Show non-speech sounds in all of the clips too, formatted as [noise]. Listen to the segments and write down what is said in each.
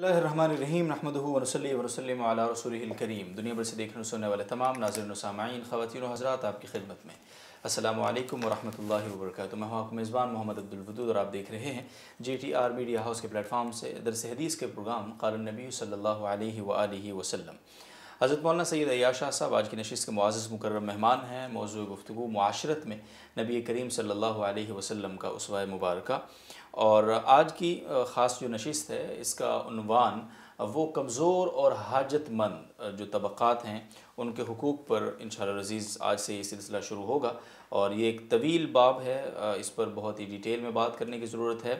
اللہ الرحمن الرحیم رحمد ورسلی وسلم علیہ رسول الکریم دنیا بھر سے دیکھنے سننے والے تمام ناظرین و سامعین خواتین و حضرات آپ کی خدمت میں السلام علیکم ورحمۃ اللہ وبرکاتہ آپ میزبان محمد عبدالودود اور آپ دیکھ رہے ہیں G T R media house کے پلیٹ فارم سے درس حدیث کے پروگرام قال نبی صلی اللہ علیہ وآلہ وسلم حضرت مولانا سید عیاشہ صاحب آج کی نشیس کے معزز مقرر مہمان ہیں موضوع گفتگو معاشرت میں نبی کریم صلی اللہ علیہ وسلم کا اسوائے مبارکہ اور آج کی خاص جو نشست ہے اس کا عنوان وہ کمزور اور حاجت مند جو طبقات ہیں ان کے حقوق پر انشاءاللہ رزیز عزیز آج سے یہ سلسلہ شروع ہوگا اور یہ ایک طویل باب ہے اس پر بہت ہی ڈیٹیل میں بات کرنے کی ضرورت ہے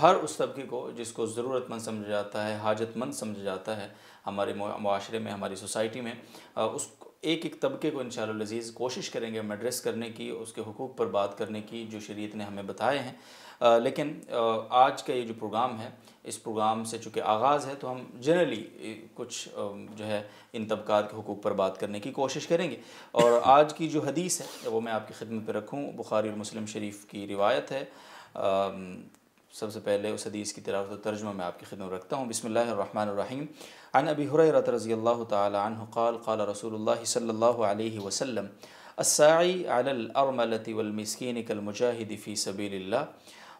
ہر اس طبقے کو جس کو ضرورت مند سمجھا جاتا ہے حاجت مند سمجھا جاتا ہے ہمارے معاشرے میں ہماری سوسائٹی میں اس ایک ایک طبقے کو انشاءاللہ شاء لزیز کوشش کریں گے ہم ایڈریس کرنے کی اس کے حقوق پر بات کرنے کی جو شریعت نے ہمیں بتائے ہیں لیکن آج کا یہ جو پروگرام ہے اس پروگرام سے چونکہ آغاز ہے تو ہم جنرلی کچھ جو ہے ان طبقات کے حقوق پر بات کرنے کی کوشش کریں گے اور آج کی جو حدیث ہے وہ میں آپ کی خدمت پہ رکھوں بخاری المسلم شریف کی روایت ہے سب سے پہلے اس حدیث کی طرف ترجمہ میں آپ کی خدمت رکھتا ہوں بسم اللہ الرحمن الرحیم عن ابی حریرت رضی اللہ تعالی عنہ قال قال رسول اللہ صلی اللہ علیہ وسلم علی الارملت والمسکین کالمجاہد فی سبیل اللہ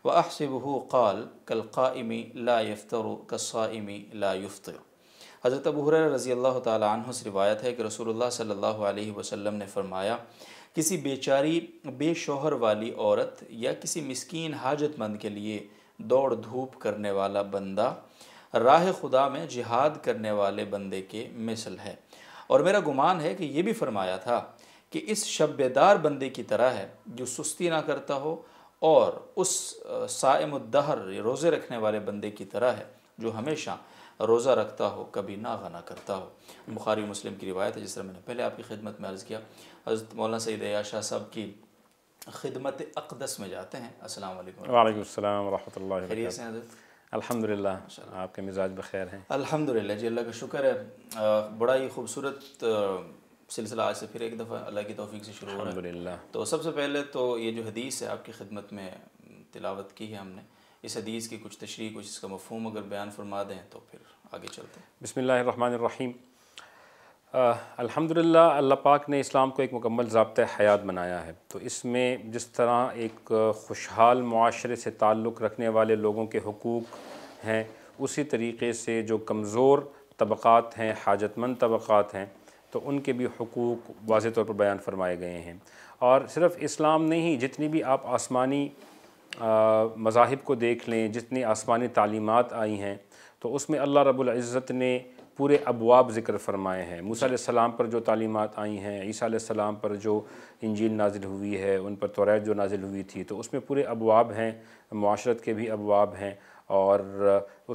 و احسب قال کل امی لا یفتر قصہ لا یفطر حضرت ابو بہر رضی اللہ تعالی عنہ سے روایت ہے کہ رسول اللہ صلی اللہ علیہ وسلم نے فرمایا کسی بیچاری بے شوہر والی عورت یا کسی مسکین حاجت مند کے لیے دوڑ دھوپ کرنے والا بندہ راہ خدا میں جہاد کرنے والے بندے کے مثل ہے اور میرا گمان ہے کہ یہ بھی فرمایا تھا کہ اس شب بندے کی طرح ہے جو سستی نہ کرتا ہو اور اس سائم الدہر روزے رکھنے والے بندے کی طرح ہے جو ہمیشہ روزہ رکھتا ہو کبھی ناغہ نہ کرتا ہو بخاری مسلم کی روایت ہے جس طرح میں نے پہلے آپ کی خدمت میں عرض کیا حضرت مولانا سید شاہ صاحب کی خدمت اقدس میں جاتے ہیں السلام علیکم وعلیکم السلام ورحمۃ اللہ الحمد للہ آپ کے مزاج بخیر الحمد للہ جی اللہ کا شکر ہے بڑا ہی خوبصورت سلسلہ آج سے پھر ایک دفعہ اللہ کی توفیق سے شروع رہا ہے تو سب سے پہلے تو یہ جو حدیث ہے آپ کی خدمت میں تلاوت کی ہے ہم نے اس حدیث کی کچھ تشریح کچھ اس کا مفہوم اگر بیان فرما دیں تو پھر آگے چلتے ہیں بسم اللہ الرحمن الرحیم الحمدللہ اللہ پاک نے اسلام کو ایک مکمل ضابطۂ حیات بنایا ہے تو اس میں جس طرح ایک خوشحال معاشرے سے تعلق رکھنے والے لوگوں کے حقوق ہیں اسی طریقے سے جو کمزور طبقات ہیں حاجت مند طبقات ہیں تو ان کے بھی حقوق واضح طور پر بیان فرمائے گئے ہیں اور صرف اسلام نے ہی جتنی بھی آپ آسمانی مذاہب کو دیکھ لیں جتنی آسمانی تعلیمات آئی ہیں تو اس میں اللہ رب العزت نے پورے ابواب ذکر فرمائے ہیں موسیٰ علیہ السلام پر جو تعلیمات آئی ہیں عیسیٰ علیہ السلام پر جو انجیل نازل ہوئی ہے ان پر توریت جو نازل ہوئی تھی تو اس میں پورے ابواب ہیں معاشرت کے بھی ابواب ہیں اور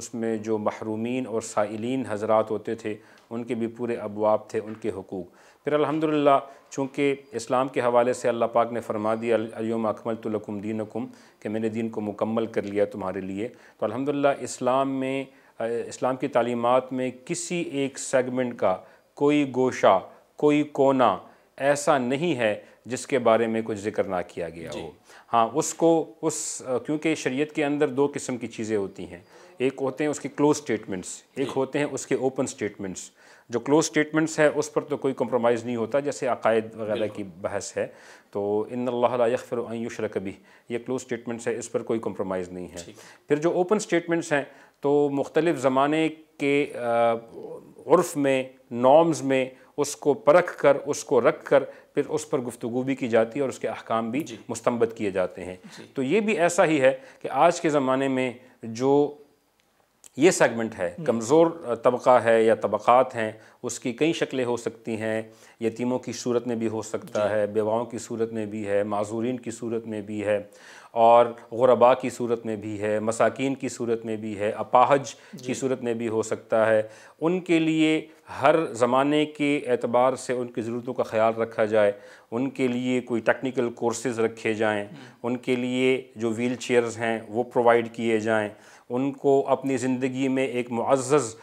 اس میں جو محرومین اور سائلین حضرات ہوتے تھے ان کے بھی پورے ابواب تھے ان کے حقوق پھر الحمدللہ چونکہ اسلام کے حوالے سے اللہ پاک نے فرما دیا اکمل تو لکم دینکم کہ میں نے دین کو مکمل کر لیا تمہارے لیے تو الحمدللہ اسلام میں اسلام کی تعلیمات میں کسی ایک سیگمنٹ کا کوئی گوشہ کوئی کونا ایسا نہیں ہے جس کے بارے میں کچھ ذکر نہ کیا گیا جی۔ ہو ہاں اس کو اس کیونکہ شریعت کے اندر دو قسم کی چیزیں ہوتی ہیں ایک ہوتے ہیں اس کے کلوز سٹیٹمنٹس جی۔ ایک ہوتے ہیں اس کے اوپن سٹیٹمنٹس جو کلوز سٹیٹمنٹس ہے اس پر تو کوئی کمپرومائز نہیں ہوتا جیسے عقائد وغیرہ کی بحث ہے تو ان اللہ یشرک رقبی یہ کلوز سٹیٹمنٹس ہے اس پر کوئی کمپرومائز نہیں ہے پھر جو اوپن سٹیٹمنٹس ہیں تو مختلف زمانے کے عرف میں نارمز میں اس کو پرکھ کر اس کو رکھ کر پھر اس پر گفتگو بھی کی جاتی ہے اور اس کے احکام بھی جی۔ مستمبت کیے جاتے ہیں جی۔ تو یہ بھی ایسا ہی ہے کہ آج کے زمانے میں جو یہ سیگمنٹ ہے کمزور طبقہ ہے یا طبقات ہیں اس کی کئی شکلیں ہو سکتی ہیں یتیموں کی صورت میں بھی ہو سکتا جی۔ ہے بیواؤں کی صورت میں بھی ہے معذورین کی صورت میں بھی ہے اور غربا کی صورت میں بھی ہے مساکین کی صورت میں بھی ہے اپاہج کی جی۔ صورت میں بھی ہو سکتا ہے ان کے لیے ہر زمانے کے اعتبار سے ان کی ضرورتوں کا خیال رکھا جائے ان کے لیے کوئی ٹیکنیکل کورسز رکھے جائیں جی۔ ان کے لیے جو ویل چیئرز ہیں وہ پرووائڈ کیے جائیں ان کو اپنی زندگی میں ایک معزز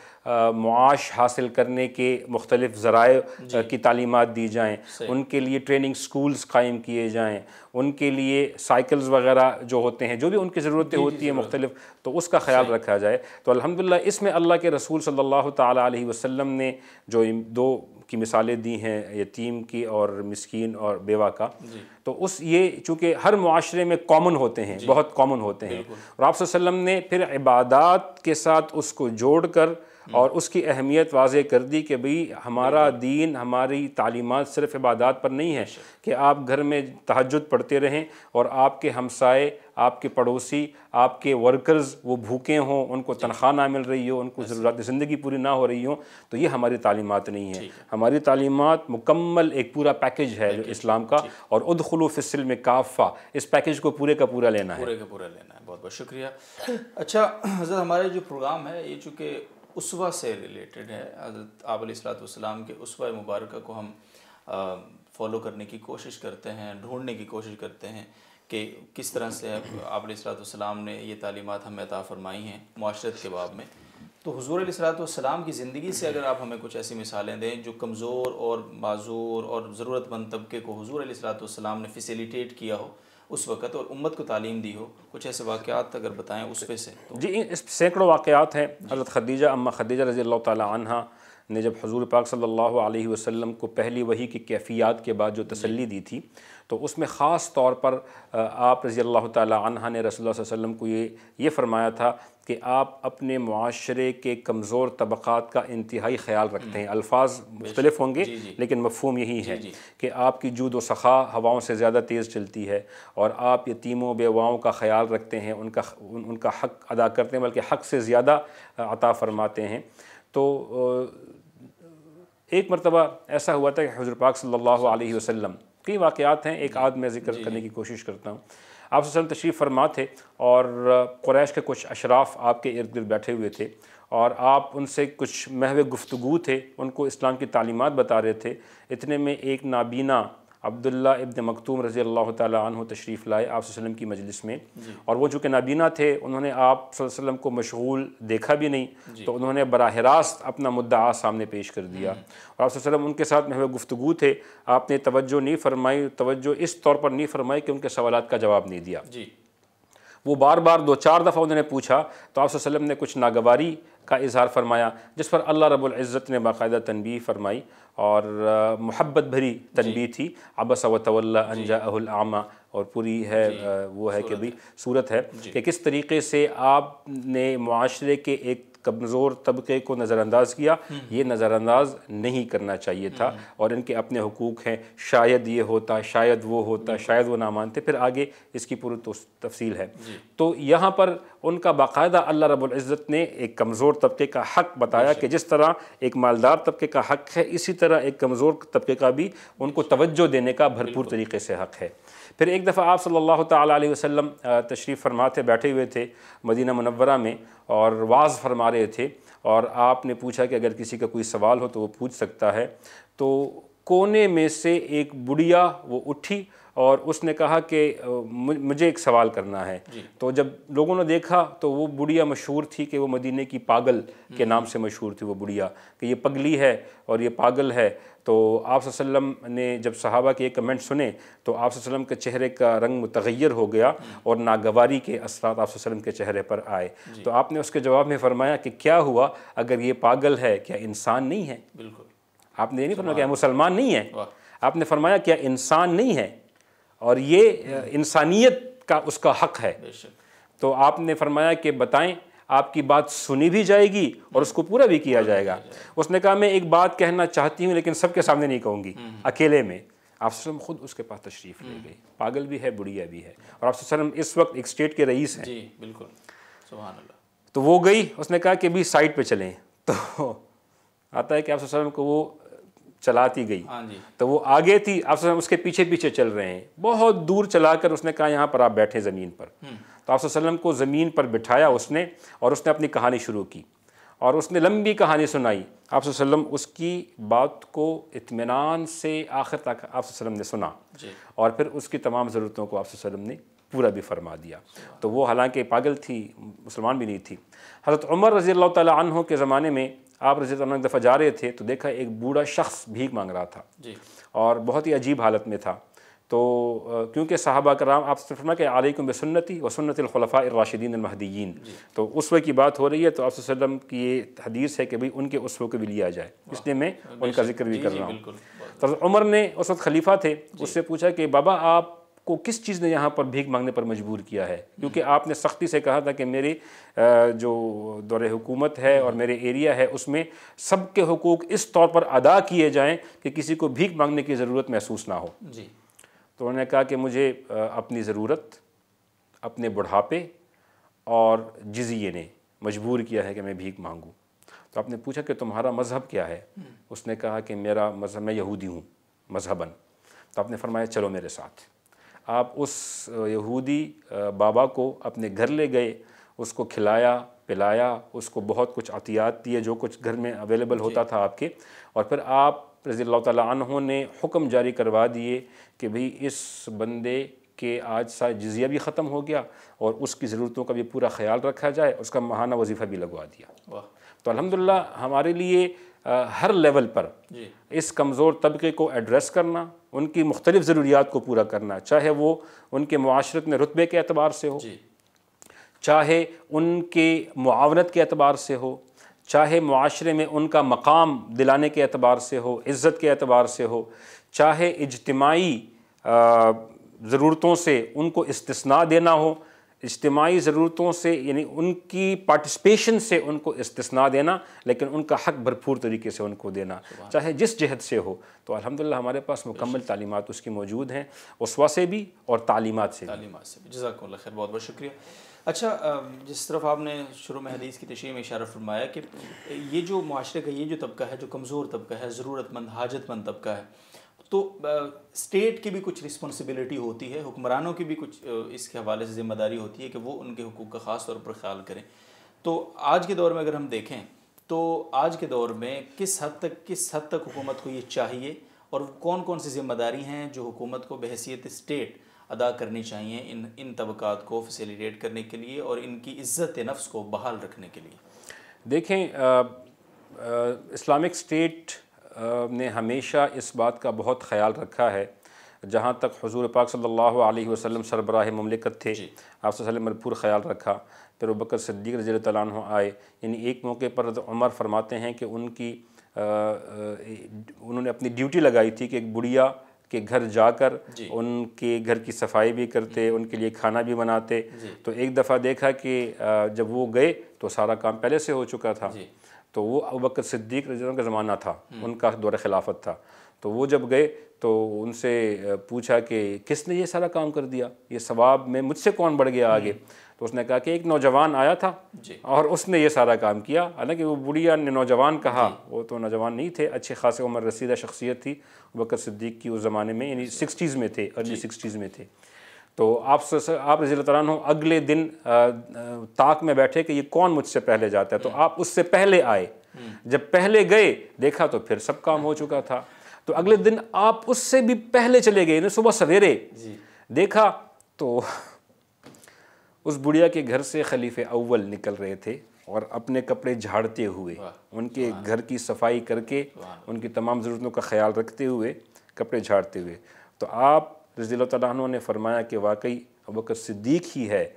معاش حاصل کرنے کے مختلف ذرائع جی۔ کی تعلیمات دی جائیں ان کے لیے ٹریننگ سکولز قائم کیے جائیں ان کے لیے سائیکلز وغیرہ جو ہوتے ہیں جو بھی ان کی ضرورتیں جی، جی، ہوتی ہیں مختلف تو اس کا خیال رکھا جائے تو الحمدللہ اس میں اللہ کے رسول صلی اللہ تعالیٰ علیہ وسلم نے جو دو کی مثالیں دی ہیں یتیم کی اور مسکین اور بیوہ کا تو اس یہ چونکہ ہر معاشرے میں کامن ہوتے ہیں بہت کامن ہوتے ہیں اور آپ صلی اللہ علیہ وسلم نے پھر عبادات کے ساتھ اس کو جوڑ کر اور اس کی اہمیت واضح کر دی کہ بھئی ہمارا دین ہماری تعلیمات صرف عبادات پر نہیں ہے کہ آپ گھر میں تحجد پڑھتے رہیں اور آپ کے ہمسائے آپ کے پڑوسی آپ کے ورکرز وہ بھوکے ہوں ان کو جی۔ تنخواہ نہ مل رہی ہو ان کو ضرورت زندگی پوری نہ ہو رہی ہوں تو یہ ہماری تعلیمات نہیں ہیں ہماری تعلیمات مکمل ایک پورا پیکج ہے جو اسلام کا جی۔ اور ادخلو فصل میں کافہ اس پیکج کو پورے کا پورا لینا ہے پورے کا پورا لینا ہے بہت بہت شکریہ اچھا حضرت ہمارے جو پروگرام ہے یہ چونکہ اسوہ سے ریلیٹڈ ہے حضرت آب علیہ والسلام کے اسوہ مبارکہ کو ہم فالو کرنے کی کوشش کرتے ہیں ڈھونڈنے کی کوشش کرتے ہیں کہ کس طرح سے آب علیہ والسلام نے یہ تعلیمات ہمیں عطا فرمائی ہیں معاشرت کے باب میں تو حضور علیہ السلام کی زندگی سے اگر آپ ہمیں کچھ ایسی مثالیں دیں جو کمزور اور معذور اور ضرورت مند طبقے کو حضور علیہ السلام والسلام نے فیسیلیٹیٹ کیا ہو اس وقت اور امت کو تعلیم دی ہو کچھ ایسے واقعات اگر بتائیں اس پہ سے جی سینکڑوں واقعات ہیں حضرت خدیجہ امّہ خدیجہ رضی اللہ تعالی عنہ نے جب حضور پاک صلی اللہ علیہ وسلم کو پہلی وہی کی کیفیات کے بعد جو تسلی دی تھی تو اس میں خاص طور پر آپ رضی اللہ تعالی عنہ نے رسول اللہ صلی اللہ علیہ وسلم کو یہ یہ فرمایا تھا کہ آپ اپنے معاشرے کے کمزور طبقات کا انتہائی خیال رکھتے ہیں الفاظ مختلف ہوں گے جی، جی۔ لیکن مفہوم یہی جی، ہے کہ آپ کی جود و سخا ہواؤں سے زیادہ تیز چلتی ہے اور آپ یتیموں بیواؤں کا خیال رکھتے ہیں ان کا ان کا حق ادا کرتے ہیں بلکہ حق سے زیادہ عطا فرماتے ہیں تو ایک مرتبہ ایسا ہوا تھا کہ حضور پاک صلی اللہ علیہ وسلم کئی واقعات ہیں ایک آدھ میں ذکر جی، کرنے جی۔ کی کوشش کرتا ہوں آپ وسلم تشریف فرما تھے اور قریش کے کچھ اشراف آپ کے ارد گرد بیٹھے ہوئے تھے اور آپ ان سے کچھ محو گفتگو تھے ان کو اسلام کی تعلیمات بتا رہے تھے اتنے میں ایک نابینا عبداللہ ابن مکتوم رضی اللہ تعالیٰ عنہ تشریف لائے آپ صلی اللہ علیہ وسلم کی مجلس میں جی۔ اور وہ چونکہ نابینا تھے انہوں نے آپ صلی اللہ علیہ وسلم کو مشغول دیکھا بھی نہیں جی۔ تو انہوں نے براہ راست اپنا مدعا سامنے پیش کر دیا اور آپ صلی اللہ علیہ وسلم ان کے ساتھ میں گفتگو تھے آپ نے توجہ نہیں فرمائی توجہ اس طور پر نہیں فرمائی کہ ان کے سوالات کا جواب نہیں دیا جی وہ بار بار دو چار دفعہ انہوں نے پوچھا تو آپ صلی اللہ علیہ وسلم نے کچھ ناگواری کا اظہار فرمایا جس پر اللہ رب العزت نے باقاعدہ تنبیہ فرمائی اور محبت بھری تنبیہ جی۔ تھی ابس و طلّہ انجا جی۔ العامہ اور پوری ہے جی۔ وہ ہے کہ بھی صورت ہے کہ کس طریقے سے آپ نے معاشرے کے ایک کمزور طبقے کو نظر انداز کیا یہ نظر انداز نہیں کرنا چاہیے تھا اور ان کے اپنے حقوق ہیں شاید یہ ہوتا شاید وہ ہوتا شاید وہ نہ مانتے پھر آگے اس کی پوری تفصیل ہے جی۔ تو یہاں پر ان کا باقاعدہ اللہ رب العزت نے ایک کمزور طبقے کا حق بتایا جی۔ کہ جس طرح ایک مالدار طبقے کا حق ہے اسی طرح ایک کمزور طبقے کا بھی ان کو توجہ دینے کا بھرپور طریقے سے حق ہے پھر ایک دفعہ آپ صلی اللہ تعالیٰ علیہ وسلم تشریف فرماتے بیٹھے ہوئے تھے مدینہ منورہ میں اور واز فرما رہے تھے اور آپ نے پوچھا کہ اگر کسی کا کوئی سوال ہو تو وہ پوچھ سکتا ہے تو کونے میں سے ایک بڑیا وہ اٹھی اور اس نے کہا کہ مجھے ایک سوال کرنا ہے جی۔ تو جب لوگوں نے دیکھا تو وہ بڑیا مشہور تھی کہ وہ مدینہ کی پاگل کے نام سے مشہور تھی وہ بڑیا کہ یہ پگلی ہے اور یہ پاگل ہے تو آپ صلی اللہ علیہ وسلم نے جب صحابہ کے ایک کمنٹ سنے تو آپ صلی اللہ علیہ وسلم کے چہرے کا رنگ متغیر ہو گیا اور ناگواری کے اثرات آپ صلی اللہ علیہ وسلم کے چہرے پر آئے جی۔ تو آپ نے اس کے جواب میں فرمایا کہ کیا ہوا اگر یہ پاگل ہے کیا انسان نہیں ہے بالکل آپ نے یہ نہیں فرمایا کہ مسلمان نہیں ہے آپ نے فرمایا کیا انسان نہیں ہے اور یہ انسانیت کا اس کا حق ہے تو آپ نے فرمایا کہ بتائیں آپ کی بات سنی بھی جائے گی اور اس کو پورا بھی کیا جائے گا اس نے کہا میں ایک بات کہنا چاہتی ہوں لیکن سب کے سامنے نہیں کہوں گی اکیلے میں آپ وسلم خود اس کے پاس تشریف لے گئے پاگل بھی ہے بڑھیا بھی ہے اور آپ وسلم اس وقت ایک اسٹیٹ کے رئیس ہیں جی، بالکل تو وہ گئی اس نے کہا کہ بھی سائٹ پہ چلیں تو آتا ہے کہ آپ وسلم کو وہ چلاتی گئی ہاں جی۔ تو وہ آگے تھی آپ اس کے پیچھے پیچھے چل رہے ہیں بہت دور چلا کر اس نے کہا یہاں پر آپ بیٹھے زمین پر تو آپ وسلم کو زمین پر بٹھایا اس نے اور اس نے اپنی کہانی شروع کی اور اس نے لمبی کہانی سنائی آپ وسلم اس کی بات کو اطمینان سے آخر تک آپ وسلم نے سنا جی۔ اور پھر اس کی تمام ضرورتوں کو آپ وسلم نے پورا بھی فرما دیا تو وہ حالانکہ پاگل تھی مسلمان بھی نہیں تھی حضرت عمر رضی اللہ تعالیٰ عنہ کے زمانے میں آپ رضی اللہ عنہ ایک دفعہ جا رہے تھے تو دیکھا ایک بوڑھا شخص بھیگ مانگ رہا تھا جی۔ اور بہت ہی عجیب حالت میں تھا تو کیونکہ صحابہ کرام آپ سے علیکم سنتی و سنت الخلفاء الراشدین المہدیین جی۔ تو وقت کی بات ہو رہی ہے تو آپ وسلم کی یہ حدیث ہے کہ بھئی ان کے اس کو بھی لیا جائے اس لیے میں ان کا ذکر بھی جی، کر رہا ہوں عمر نے اس وقت خلیفہ تھے اس سے پوچھا کہ بابا آپ کو کس چیز نے یہاں پر بھیک مانگنے پر مجبور کیا ہے کیونکہ آپ نے سختی سے کہا تھا کہ میری جو دور حکومت ہے اور میرے ایریا ہے اس میں سب کے حقوق اس طور پر ادا کیے جائیں کہ کسی کو بھیک مانگنے کی ضرورت محسوس نہ ہو جی تو انہوں نے کہا کہ مجھے اپنی ضرورت اپنے بڑھاپے اور جزیے نے مجبور کیا ہے کہ میں بھیک مانگوں تو آپ نے پوچھا کہ تمہارا مذہب کیا ہے اس نے کہا کہ میرا مذہب میں یہودی ہوں مذہباً تو آپ نے فرمایا چلو میرے ساتھ آپ اس یہودی بابا کو اپنے گھر لے گئے اس کو کھلایا پلایا اس کو بہت کچھ عطیات دیے جو کچھ گھر میں اویلیبل جی۔ ہوتا تھا آپ کے اور پھر آپ رضی اللہ تعالیٰ عنہ نے حکم جاری کروا دیے کہ بھئی اس بندے کے آج سا جزیہ بھی ختم ہو گیا اور اس کی ضرورتوں کا بھی پورا خیال رکھا جائے اس کا ماہانہ وظیفہ بھی لگوا دیا تو الحمدللہ ہمارے لیے ہر لیول پر جی۔ اس کمزور طبقے کو ایڈریس کرنا ان کی مختلف ضروریات کو پورا کرنا چاہے وہ ان کے معاشرت میں رتبے کے اعتبار سے ہو جی۔ چاہے ان کے معاونت کے اعتبار سے ہو چاہے معاشرے میں ان کا مقام دلانے کے اعتبار سے ہو عزت کے اعتبار سے ہو چاہے اجتماعی ضرورتوں سے ان کو استثناء دینا ہو اجتماعی ضرورتوں سے یعنی ان کی پارٹیسپیشن سے ان کو استثناء دینا لیکن ان کا حق بھرپور طریقے سے ان کو دینا چاہے جس جہد سے ہو تو الحمدللہ ہمارے پاس مکمل تعلیمات اس کی موجود ہیں اسوا سے بھی اور تعلیمات سے تعلیمات سے بھی جزاک اللہ خیر بہت بہت شکریہ اچھا جس طرف آپ نے شروع میں حدیث کی تشریح میں اشارہ فرمایا کہ یہ جو معاشرے کا یہ جو طبقہ ہے جو کمزور طبقہ ہے ضرورت مند حاجت مند طبقہ ہے تو اسٹیٹ کی بھی کچھ رسپانسبلٹی ہوتی ہے حکمرانوں کی بھی کچھ اس کے حوالے سے ذمہ داری ہوتی ہے کہ وہ ان کے حقوق کا خاص طور پر خیال کریں تو آج کے دور میں اگر ہم دیکھیں تو آج کے دور میں کس حد تک کس حد تک حکومت کو یہ چاہیے اور کون کون سی ذمہ داری ہیں جو حکومت کو بحثیت اسٹیٹ ادا کرنی چاہیے ان ان طبقات کو فیسیلیٹیٹ کرنے کے لیے اور ان کی عزت نفس کو بحال رکھنے کے لیے دیکھیں اسلامک اسٹیٹ نے ہمیشہ اس بات کا بہت خیال رکھا ہے جہاں تک حضور پاک صلی اللہ علیہ وسلم سربراہ مملکت تھے جی۔ آپ صلی اللہ علیہ وسلم بھر پور خیال رکھا پھر وہ بکر صدیق زیرۃ عنہ آئے یعنی ایک موقع پر عمر فرماتے ہیں کہ ان کی انہوں نے اپنی ڈیوٹی لگائی تھی کہ ایک بڑیا کے گھر جا کر جی۔ ان کے گھر کی صفائی بھی کرتے جی۔ ان کے لیے کھانا بھی بناتے تو ایک دفعہ دیکھا کہ جب وہ گئے تو سارا کام پہلے سے ہو چکا تھا تو وہ ابوبکر صدیق رضی اللہ عنہ کا زمانہ تھا ان کا دور خلافت تھا تو وہ جب گئے تو ان سے پوچھا کہ کس نے یہ سارا کام کر دیا یہ ثواب میں مجھ سے کون بڑھ گیا آگے تو اس نے کہا کہ ایک نوجوان آیا تھا جی۔ اور اس نے یہ سارا کام کیا حالانکہ وہ بڑھیا نے نوجوان کہا جی۔ وہ تو نوجوان نہیں تھے اچھے خاصے عمر رسیدہ شخصیت تھی بکر صدیق کی اس زمانے میں یعنی سکسٹیز میں تھے ارلی جی۔ سکسٹیز میں تھے تو آپ سے آپ رضی اللہ عنہ اگلے دن تاک میں بیٹھے کہ یہ کون مجھ سے پہلے جاتا ہے تو آپ اس سے پہلے آئے جب پہلے گئے دیکھا تو پھر سب کام ہو چکا تھا تو اگلے دن آپ اس سے بھی پہلے چلے گئے یعنی صبح سویرے جی۔ دیکھا تو اس بڑیا کے گھر سے خلیف اول نکل رہے تھے اور اپنے کپڑے جھاڑتے ہوئے ان کے گھر کی صفائی کر کے ان کی تمام ضرورتوں کا خیال رکھتے ہوئے کپڑے جھاڑتے ہوئے تو آپ رضی اللہ تعالیٰ عنہ نے فرمایا کہ واقعی ابک صدیق ہی ہے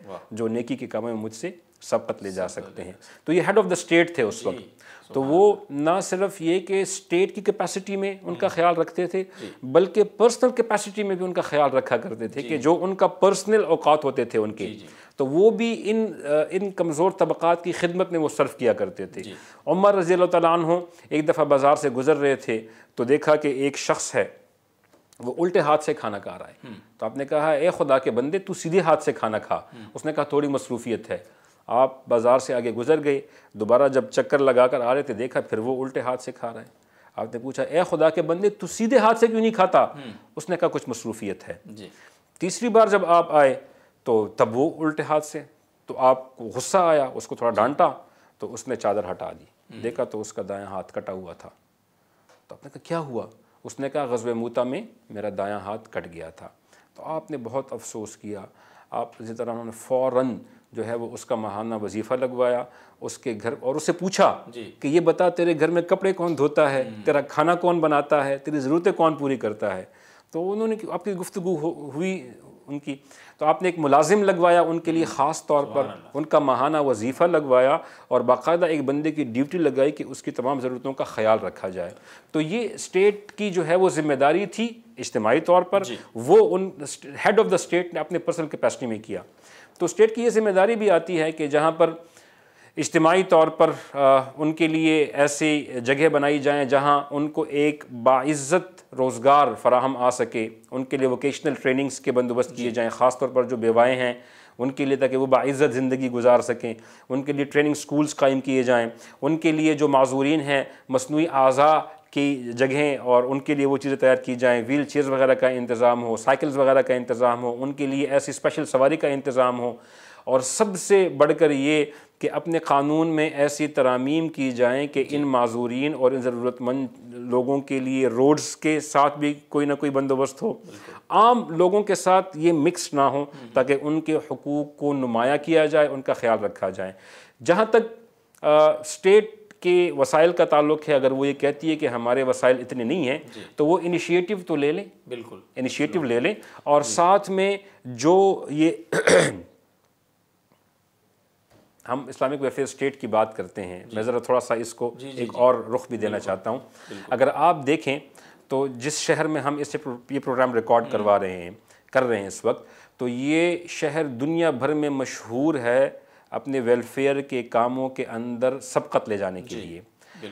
جو نیکی کے کاموں میں مجھ سے سبقت لے جا سکتے ہیں تو یہ ہیڈ آف دا اسٹیٹ تھے اس جی، وقت تو وہ نہ صرف یہ کہ اسٹیٹ کی کیپیسٹی میں ان کا خیال رکھتے تھے جی۔ بلکہ پرسنل کیپیسٹی میں بھی ان کا خیال رکھا کرتے تھے جی۔ کہ جو ان کا پرسنل اوقات ہوتے تھے ان کے تو وہ بھی ان کمزور طبقات کی خدمت میں وہ صرف کیا کرتے تھے عمر رضی اللہ تعالیٰ عنہ ایک دفعہ بازار سے گزر رہے تھے تو دیکھا کہ ایک شخص ہے وہ الٹے ہاتھ سے کھانا کھا رہا ہے تو آپ نے کہا اے خدا کے بندے تو سیدھے ہاتھ سے کھانا کھا اس نے کہا تھوڑی مصروفیت ہے آپ بازار سے آگے گزر گئے دوبارہ جب چکر لگا کر آ رہے تھے دیکھا پھر وہ الٹے ہاتھ سے کھا رہا ہے آپ نے پوچھا اے خدا کے بندے تو سیدھے ہاتھ سے کیوں نہیں کھاتا اس نے کہا کچھ مصروفیت ہے جی۔ تیسری بار جب آپ آئے تو تب وہ الٹے ہاتھ سے تو آپ کو غصہ آیا اس کو تھوڑا جی۔ ڈانٹا تو اس نے چادر ہٹا دی دیکھا تو اس کا دایاں ہاتھ کٹا ہوا تھا تو آپ نے کہا کیا ہوا اس نے کہا غزوہ موتا میں میرا دایاں ہاتھ کٹ گیا تھا تو آپ نے بہت افسوس کیا آپ اسی طرح انہوں نے فوراً جو ہے وہ اس کا ماہانہ وظیفہ لگوایا اس کے گھر اور اسے پوچھا جی۔ کہ یہ بتا تیرے گھر میں کپڑے کون دھوتا ہے تیرا کھانا کون بناتا ہے تیری ضرورتیں کون پوری کرتا ہے تو انہوں نے آپ کی گفتگو ہوئی ان کی تو آپ نے ایک ملازم لگوایا ان کے لیے خاص طور پر ان کا ماہانہ وظیفہ لگوایا اور باقاعدہ ایک بندے کی ڈیوٹی لگائی کہ اس کی تمام ضرورتوں کا خیال رکھا جائے تو یہ اسٹیٹ کی جو ہے وہ ذمہ داری تھی اجتماعی طور پر جی۔ وہ ان ہیڈ آف دا اسٹیٹ نے اپنے پرسنل کیپیسٹی میں کیا تو اسٹیٹ کی یہ ذمہ داری بھی آتی ہے کہ جہاں پر اجتماعی طور پر ان کے لیے ایسی جگہ بنائی جائیں جہاں ان کو ایک باعزت روزگار فراہم آ سکے ان کے لیے ووکیشنل ٹریننگز کے بندوبست کیے جی۔ جائیں خاص طور پر جو بیوائیں ہیں ان کے لیے تاکہ وہ باعزت زندگی گزار سکیں ان کے لیے ٹریننگ سکولز قائم کیے جائیں ان کے لیے جو معذورین ہیں مصنوعی اعضاء کی جگہیں اور ان کے لیے وہ چیزیں تیار کی جائیں ویل چیئرز وغیرہ کا انتظام ہو سائیکلز وغیرہ کا انتظام ہو ان کے لیے ایسی اسپیشل سواری کا انتظام ہو اور سب سے بڑھ کر یہ کہ اپنے قانون میں ایسی ترامیم کی جائیں کہ ان معذورین اور ان ضرورت مند لوگوں کے لیے روڈز کے ساتھ بھی کوئی نہ کوئی بندوبست ہو عام لوگوں کے ساتھ یہ مکس نہ ہو تاکہ ان کے حقوق کو نمایاں کیا جائے ان کا خیال رکھا جائے جہاں تک اسٹیٹ کے وسائل کا تعلق ہے اگر وہ یہ کہتی ہے کہ ہمارے وسائل اتنے نہیں ہیں جی۔ تو وہ انیشیٹو تو لے لیں بالکل انیشیٹو لے لیں اور ساتھ میں جو یہ [coughs] ہم اسلامک ویلفیئر اسٹیٹ کی بات کرتے ہیں جی۔ میں ذرا تھوڑا سا اس کو جی، ایک اور رخ بھی دینا چاہتا ہوں اگر آپ دیکھیں تو جس شہر میں ہم اس یہ پروگرام ریکارڈ کروا رہے ہیں کر رہے ہیں اس وقت تو یہ شہر دنیا بھر میں مشہور ہے اپنے ویلفیئر کے کاموں کے اندر سبقت لے جانے کے جی، لیے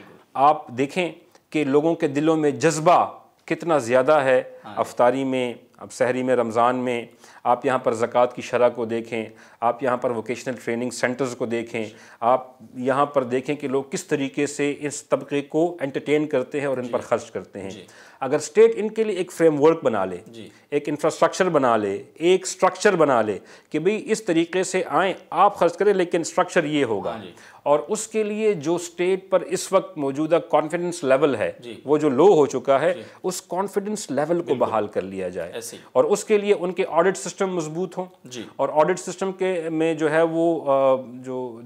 آپ دیکھیں کہ لوگوں کے دلوں میں جذبہ کتنا زیادہ ہے ہاں۔ افطاری میں اب سہری میں رمضان میں آپ یہاں پر زکوٰۃ کی شرح کو دیکھیں آپ یہاں پر ووکیشنل ٹریننگ سینٹرز کو دیکھیں آپ یہاں پر دیکھیں کہ لوگ کس طریقے سے اس طبقے کو انٹرٹین کرتے ہیں اور ان پر جی۔ خرچ کرتے ہیں جی۔ اگر اسٹیٹ ان کے لیے ایک فریم جی۔ ورک بنا لے ایک انفراسٹرکچر بنا لے ایک اسٹرکچر بنا لے کہ بھئی اس طریقے سے آئیں آپ خرچ کریں لیکن اسٹرکچر یہ ہوگا ہاں جی۔ اور اس کے لیے جو اسٹیٹ پر اس وقت موجودہ کانفیڈنس لیول ہے جی۔ وہ جو لو ہو چکا ہے اس کانفیڈنس لیول کو بحال کر لیا جائے اور اس کے لیے ان کے آڈٹ سسٹم مضبوط ہوں اور آڈٹ سسٹم کے میں جو ہے وہ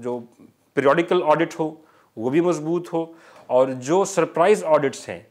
جو پیروڈیکل آڈٹ ہو وہ بھی مضبوط ہو اور جو سرپرائز آڈٹس ہیں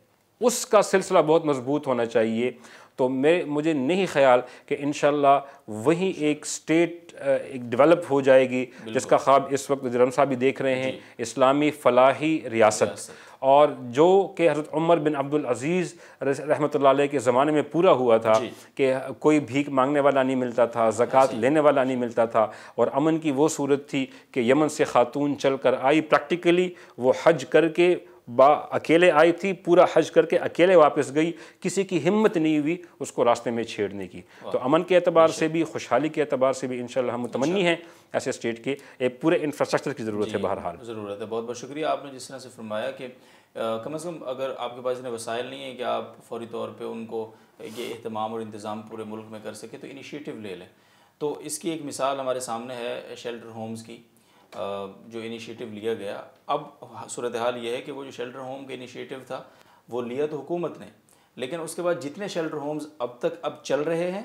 اس کا سلسلہ بہت مضبوط ہونا چاہیے تو میں مجھے نہیں خیال کہ انشاءاللہ وہی ایک سٹیٹ ایک ڈیولپ ہو جائے گی جس کا خواب اس وقت جرم صاحب بھی دیکھ رہے ہیں جی۔ اسلامی فلاحی ریاست اور جو کہ حضرت عمر بن عبدالعزیز رس رحمۃ اللہ کے زمانے میں پورا ہوا تھا جی۔ کہ کوئی بھیک مانگنے والا نہیں ملتا تھا زکوٰوٰوٰوٰوٰوۃ لینے والا نہیں ملتا تھا اور امن کی وہ صورت تھی کہ یمن سے خاتون چل کر آئی پریکٹیکلی وہ حج کر کے با اکیلے آئی تھی پورا حج کر کے اکیلے واپس گئی کسی کی ہمت نہیں ہوئی اس کو راستے میں چھیڑنے کی تو امن کے اعتبار اچھا۔ سے بھی خوشحالی کے اعتبار سے بھی انشاءاللہ ہم متمنی اچھا۔ ہیں ایسے اسٹیٹ کے ایک پورے انفراسٹرکچر کی ضرورت ہے جی، بہرحال ضرورت ہے بہت بہت شکریہ آپ نے جس طرح سے فرمایا کہ کم از کم اگر آپ کے پاس اتنے وسائل نہیں ہیں کہ آپ فوری طور پہ ان کو یہ اہتمام اور انتظام پورے ملک میں کر سکے تو انیشیٹو لے لیں تو اس کی ایک مثال ہمارے سامنے ہے شیلٹر ہومز کی جو انیشیٹو لیا گیا اب صورتحال یہ ہے کہ وہ جو شیلٹر ہوم کے انیشیٹو تھا وہ لیا تو حکومت نے لیکن اس کے بعد جتنے شیلٹر ہومز اب تک اب چل رہے ہیں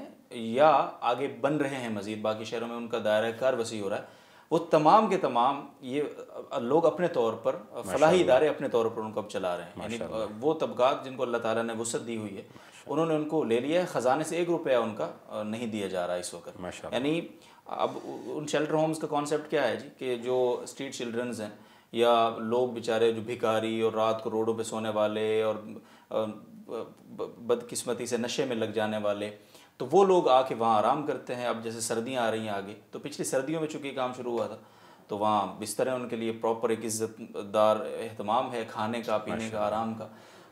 یا آگے بن رہے ہیں مزید باقی شہروں میں ان کا دائرہ کار وسیع ہو رہا ہے وہ تمام کے تمام یہ لوگ اپنے طور پر فلاحی ادارے اپنے طور پر ان کو اب چلا رہے ہیں یعنی وہ طبقات جن کو اللہ تعالیٰ نے وسعت دی ہوئی ہے انہوں نے ان کو لے لیا ہے خزانے سے ایک روپیہ ان کا نہیں دیا جا رہا ہے اس وقت یعنی اب ان شیلٹر ہومز کا کانسیپٹ کیا ہے جی کہ جو اسٹریٹ چلڈرنز ہیں یا لوگ بیچارے جو بھکاری اور رات کو روڈوں پہ سونے والے اور بدقسمتی سے نشے میں لگ جانے والے تو وہ لوگ آ کے وہاں آرام کرتے ہیں اب جیسے سردیاں آ رہی ہیں آگے تو پچھلی سردیوں میں چونکہ کام شروع ہوا تھا تو وہاں بستریں ان کے لیے پراپر ایک عزت دار اہتمام ہے کھانے کا پینے کا آرام کا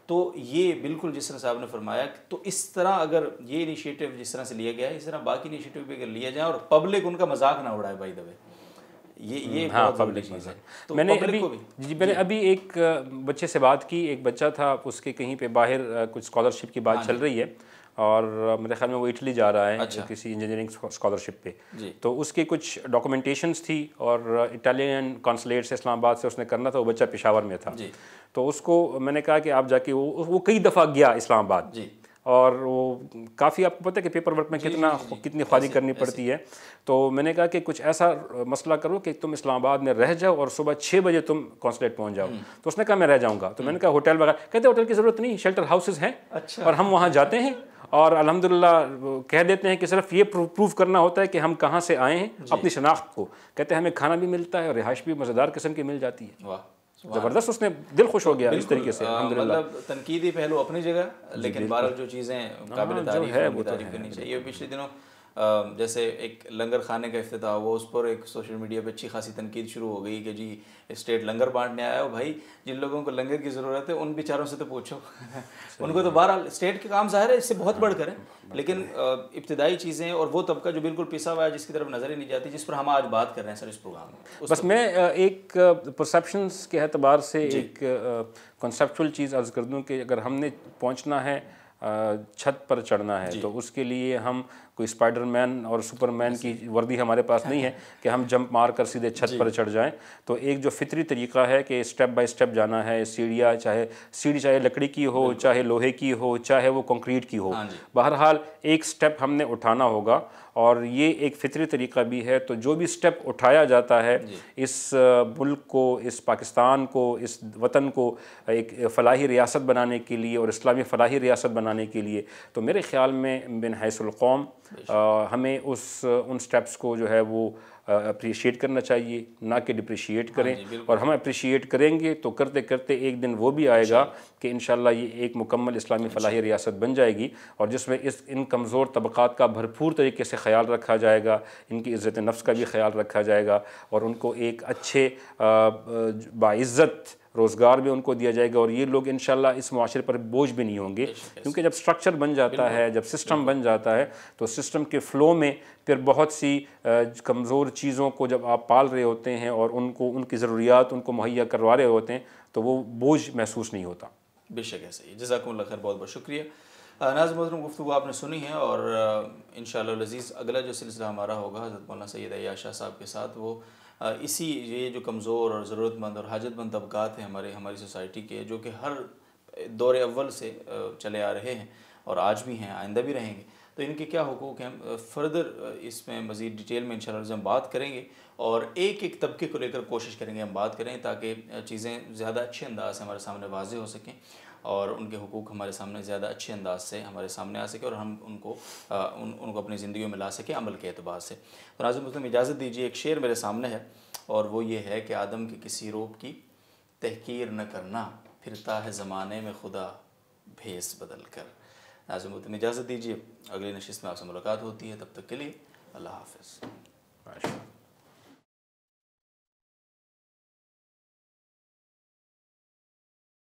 تو یہ بالکل جس طرح صاحب نے فرمایا تو اس طرح اگر یہ انیشیٹو جس طرح سے لیا گیا ہے اس طرح باقی انیشیٹو بھی اگر لیا جائے اور پبلک ان کا مذاق نہ اڑائے بھائی دبے یہ ہاں پبلک میں نے ابھی جی،, جی میں نے جی۔ ابھی ایک بچے سے بات کی ایک بچہ تھا اس کے کہیں پہ باہر کچھ اسکالرشپ کی بات ہاں چل جی۔ رہی ہے اور میرے خیال میں وہ اٹلی جا رہا ہے اچھا۔ کسی انجینئرنگ اسکالرشپ پہ جی۔ تو اس کی کچھ ڈاکومنٹیشنس تھی اور اٹالین کانسلیٹ سے اسلام آباد سے اس نے کرنا تھا وہ بچہ پشاور میں تھا جی۔ تو اس کو میں نے کہا کہ آپ جا کے وہ کئی دفعہ گیا اسلام آباد جی۔ اور وہ کافی آپ کو پتہ ہے کہ پیپر ورک میں کتنا کتنی خواہی کرنی پڑتی ہے تو میں نے کہا کہ کچھ ایسا مسئلہ کرو کہ تم اسلام آباد میں رہ جاؤ اور صبح چھ بجے تم کانسلیٹ پہنچ جاؤ تو اس نے کہا میں رہ جاؤں گا تو میں نے کہا ہوٹل وغیرہ کہتے ہوٹل کی ضرورت نہیں شیلٹر ہاؤسز ہیں اچھا۔ اور ہم وہاں جاتے ہیں اور الحمدللہ کہہ دیتے ہیں کہ صرف یہ پروف کرنا ہوتا ہے کہ ہم کہاں سے آئے ہیں جی۔ اپنی شناخت کو کہتے ہیں ہمیں کھانا بھی ملتا ہے اور رہائش بھی مزیدار قسم کی مل جاتی ہے زبردست اس نے دل خوش ہو گیا اس طریقے سے مطلب تنقیدی پہلو اپنی جگہ جی، لیکن بہرحال جو چیزیں ہاں، قابل تعریف ہے وہ تعریف کرنی چاہیے پچھلے دنوں جیسے ایک لنگر خانے کا افتتاح ہوا اس پر ایک سوشل میڈیا پہ اچھی خاصی تنقید شروع ہو گئی کہ جی اسٹیٹ لنگر بانٹنے آیا ہو بھائی جن لوگوں کو لنگر کی ضرورت ہے ان بیچاروں سے تو پوچھو ان کو تو بہرحال اسٹیٹ کے کام ظاہر ہے اس سے بہت بڑھ کریں لیکن ابتدائی چیزیں اور وہ طبقہ جو بالکل پیسا ہوا ہے جس کی طرف نظر ہی نہیں جاتی جس پر ہم آج بات کر رہے ہیں سر اس پروگرام میں بس میں ایک پرسیپشنس کے اعتبار سے جی۔ ایک کنسیپچل چیز عرض کر دوں کہ اگر ہم نے پہنچنا ہے چھت پر چڑھنا ہے جی۔ تو اس کے لیے ہم کوئی اسپائڈر مین اور سپر مین کی وردی ہمارے پاس نہیں ہے کہ ہم جمپ مار کر سیدھے چھت جی۔ پر چڑھ جائیں تو ایک جو فطری طریقہ ہے کہ اسٹیپ بائی اسٹیپ جانا ہے سیڑھیا چاہے سیڑھی چاہے لکڑی کی ہو چاہے لوہے کی ہو چاہے وہ کنکریٹ کی ہو ہاں جی۔ بہرحال ایک اسٹیپ ہم نے اٹھانا ہوگا اور یہ ایک فطری طریقہ بھی ہے تو جو بھی اسٹیپ اٹھایا جاتا ہے جی۔ اس ملک کو اس پاکستان کو اس وطن کو ایک فلاحی ریاست بنانے کے لیے اور اسلامی فلاحی ریاست بنانے کے لیے تو میرے خیال میں بن حیث القوم ہمیں اس ان سٹیپس کو جو ہے وہ اپریشیٹ کرنا چاہیے نہ کہ ڈپریشیٹ کریں ہاں جی، اور ہم اپریشیٹ کریں گے تو کرتے کرتے ایک دن وہ بھی آئے گا کہ انشاءاللہ یہ ایک مکمل اسلامی فلاحی ریاست بن جائے گی اور جس میں اس ان کمزور طبقات کا بھرپور طریقے سے خیال رکھا جائے گا ان کی عزت نفس کا بھی خیال رکھا جائے گا اور ان کو ایک اچھے باعزت روزگار بھی ان کو دیا جائے گا اور یہ لوگ انشاءاللہ اس معاشرے پر بوجھ بھی نہیں ہوں گے کیونکہ جب سٹرکچر بن جاتا ہے جب سسٹم بن جاتا ہے تو سسٹم کے فلو میں پھر بہت سی کمزور چیزوں کو جب آپ پال رہے ہوتے ہیں اور ان کو ان کی ضروریات ان کو مہیا کروا رہے ہوتے ہیں تو وہ بوجھ محسوس نہیں ہوتا بے شک ہی جزاکم اللہ خیر بہت بہت شکریہ محترم گفتگو آپ نے سنی ہے اور ان شاء اللہ اگلا جو سلسلہ ہمارا ہوگا حضرت مولانا سید عیاشہ صاحب کے ساتھ وہ اسی یہ جو کمزور اور ضرورت مند اور حاجت مند طبقات ہیں ہمارے ہماری سوسائٹی کے جو کہ ہر دور اول سے چلے آ رہے ہیں اور آج بھی ہیں آئندہ بھی رہیں گے تو ان کے کیا حقوق ہیں فردر اس میں مزید ڈیٹیل میں انشاءاللہ ہم بات کریں گے اور ایک ایک طبقے کو لے کر کوشش کریں گے ہم بات کریں تاکہ چیزیں زیادہ اچھے انداز سے ہمارے سامنے واضح ہو سکیں اور ان کے حقوق ہمارے سامنے زیادہ اچھے انداز سے ہمارے سامنے آ سکے اور ہم ان کو ان کو اپنی زندگیوں میں لا سکے عمل کے اعتبار سے تو ناظرین مسلم اجازت دیجیے ایک شعر میرے سامنے ہے اور وہ یہ ہے کہ آدم کی کسی روپ کی تحقیر نہ کرنا پھرتا ہے زمانے میں خدا بھیس بدل کر ناظرین مسلم اجازت دیجیے اگلی نشست میں آپ سے ملاقات ہوتی ہے تب تک کے لیے اللہ حافظ بڑا